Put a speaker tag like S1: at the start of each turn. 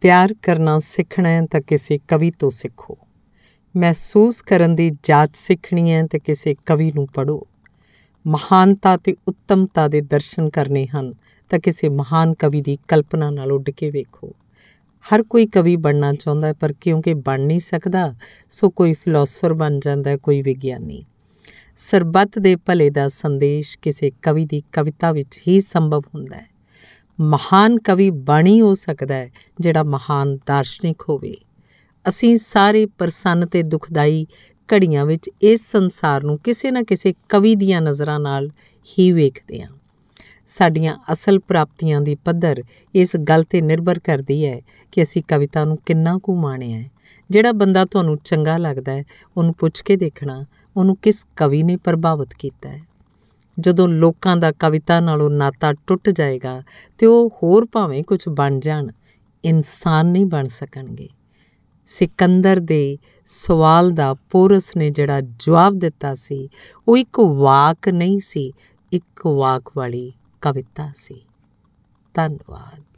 S1: ਪਿਆਰ ਕਰਨਾ ਸਿੱਖਣਾ ਹੈ ਤਾਂ ਕਿਸੇ ਕਵੀ ਤੋਂ ਸਿੱਖੋ ਮਹਿਸੂਸ ਕਰਨ ਦੀ ਜਾਚ ਸਿੱਖਣੀ ਹੈ ਤਾਂ ਕਿਸੇ ਕਵੀ ਨੂੰ ਪੜੋ ਮਹਾਨਤਾ ਤੇ ਉੱਤਮਤਾ ਦੇ ਦਰਸ਼ਨ ਕਰਨੇ ਹਨ ਤਾਂ ਕਿਸੇ ਮਹਾਨ ਕਵੀ ਦੀ ਕਲਪਨਾ ਨਾਲ ਉੱਡ ਕੇ ਵੇਖੋ ਹਰ ਕੋਈ ਕਵੀ ਬਣਨਾ ਚਾਹੁੰਦਾ ਹੈ ਪਰ ਕਿਉਂਕਿ ਬਣ ਨਹੀਂ ਸਕਦਾ ਸੋ ਕੋਈ ਫਿਲਾਸਫਰ ਬਣ ਜਾਂਦਾ ਹੈ ਕੋਈ ਵਿਗਿਆਨੀ ਸਰਬੱਤ ਦੇ ਭਲੇ ਦਾ ਸੰਦੇਸ਼ ਕਿਸੇ ਕਵੀ ਦੀ ਕਵਿਤਾ ਵਿੱਚ ਹੀ ਸੰਭਵ ਹੁੰਦਾ ਹੈ ਮਹਾਨ ਕਵੀ ਬਣੀ ਹੋ ਸਕਦਾ ਹੈ ਜਿਹੜਾ ਮਹਾਨ ਦਾਰਸ਼ਨਿਕ ਹੋਵੇ ਅਸੀਂ ਸਾਰੇ ਪ੍ਰਸੰਨ ਤੇ ਦੁਖਦਾਈ ਘੜੀਆਂ ਵਿੱਚ ਇਸ ਸੰਸਾਰ ਨੂੰ ਕਿਸੇ ਨਾ ਕਿਸੇ ਕਵੀ ਦੀਆਂ ਨਜ਼ਰਾਂ ਨਾਲ ਹੀ ਵੇਖਦੇ ਹਾਂ ਸਾਡੀਆਂ ਅਸਲ ਪ੍ਰਾਪਤੀਆਂ ਦੀ ਪੱਧਰ ਇਸ ਗੱਲ ਤੇ ਨਿਰਭਰ ਕਰਦੀ ਹੈ ਕਿ ਅਸੀਂ ਕਵਿਤਾ ਨੂੰ ਕਿੰਨਾ ਕੁ ਮਾਣਿਆ ਹੈ ਜਿਹੜਾ ਬੰਦਾ ਤੁਹਾਨੂੰ ਚੰਗਾ ਲੱਗਦਾ ਹੈ ਉਹਨੂੰ ਪੁੱਛ ਕੇ ਦੇਖਣਾ ਉਹਨੂੰ ਕਿਸ ਕਵੀ ਨੇ ਪ੍ਰਭਾਵਿਤ ਕੀਤਾ ਹੈ ਜਦੋਂ ਲੋਕਾਂ ਦਾ ਕਵਿਤਾ ਨਾਲੋਂ ਨਾਤਾ ਟੁੱਟ ਜਾਏਗਾ ਤੇ ਉਹ ਹੋਰ ਭਾਵੇਂ ਕੁਝ ਬਣ ਜਾਣ ਇਨਸਾਨ ਨਹੀਂ ਬਣ ਸਕਣਗੇ ਸਿਕੰਦਰ ਦੇ ਸਵਾਲ ਦਾ ਪੋਰਸ ਨੇ ਜਿਹੜਾ ਜਵਾਬ ਦਿੱਤਾ ਸੀ ਉਹ ਇੱਕ ਵਾਕ ਨਹੀਂ ਸੀ ਇੱਕ ਵਾਕ ਵਾਲੀ ਕਵਿਤਾ ਸੀ ਧੰਨਵਾਦ